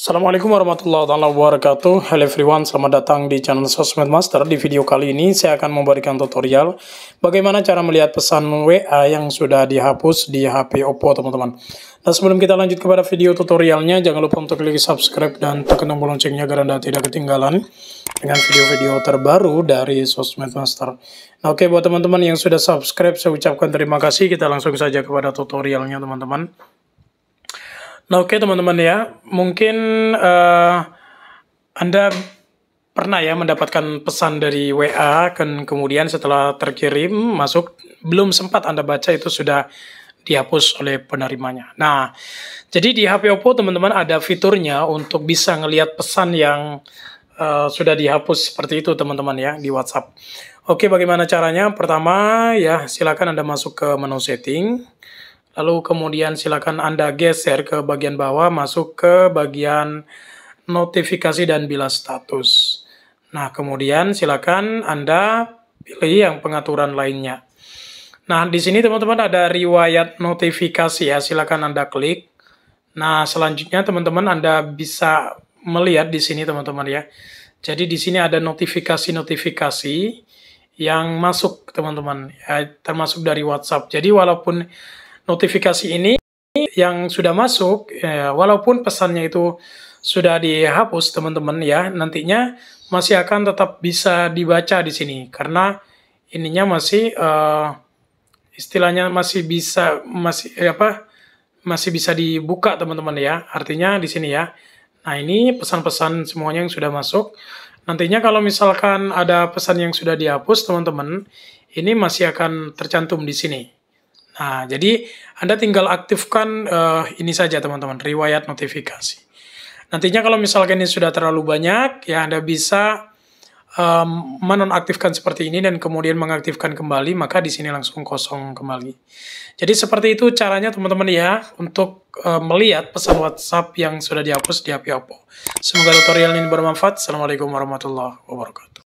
Assalamualaikum warahmatullahi wabarakatuh Hello everyone, selamat datang di channel Sosmed Master Di video kali ini saya akan memberikan tutorial Bagaimana cara melihat pesan WA yang sudah dihapus di HP Oppo teman-teman Nah sebelum kita lanjut kepada video tutorialnya Jangan lupa untuk klik subscribe dan tekan tombol loncengnya Agar anda tidak ketinggalan dengan video-video terbaru dari Sosmed Master Nah oke buat teman-teman yang sudah subscribe Saya ucapkan terima kasih Kita langsung saja kepada tutorialnya teman-teman Nah, oke okay, teman-teman ya, mungkin uh, Anda pernah ya mendapatkan pesan dari WA kan kemudian setelah terkirim masuk belum sempat Anda baca itu sudah dihapus oleh penerimanya. Nah, jadi di HP Oppo teman-teman ada fiturnya untuk bisa ngelihat pesan yang uh, sudah dihapus seperti itu teman-teman ya di WhatsApp. Oke, bagaimana caranya? Pertama ya silakan Anda masuk ke menu setting. Lalu kemudian silakan Anda geser ke bagian bawah masuk ke bagian notifikasi dan bila status. Nah, kemudian silakan Anda pilih yang pengaturan lainnya. Nah, di sini teman-teman ada riwayat notifikasi ya, silakan Anda klik. Nah, selanjutnya teman-teman Anda bisa melihat di sini teman-teman ya. Jadi di sini ada notifikasi-notifikasi yang masuk teman-teman, ya, termasuk dari WhatsApp. Jadi walaupun notifikasi ini yang sudah masuk, ya, walaupun pesannya itu sudah dihapus teman-teman ya, nantinya masih akan tetap bisa dibaca di sini karena ininya masih uh, istilahnya masih bisa masih eh, apa masih bisa dibuka teman-teman ya, artinya di sini ya. Nah ini pesan-pesan semuanya yang sudah masuk. Nantinya kalau misalkan ada pesan yang sudah dihapus teman-teman, ini masih akan tercantum di sini. Nah, jadi Anda tinggal aktifkan uh, ini saja teman-teman, riwayat notifikasi. Nantinya kalau misalkan ini sudah terlalu banyak, ya Anda bisa um, menonaktifkan seperti ini dan kemudian mengaktifkan kembali, maka di sini langsung kosong kembali. Jadi seperti itu caranya teman-teman ya untuk uh, melihat pesan WhatsApp yang sudah dihapus di HP Oppo. Semoga tutorial ini bermanfaat. Assalamualaikum warahmatullahi wabarakatuh.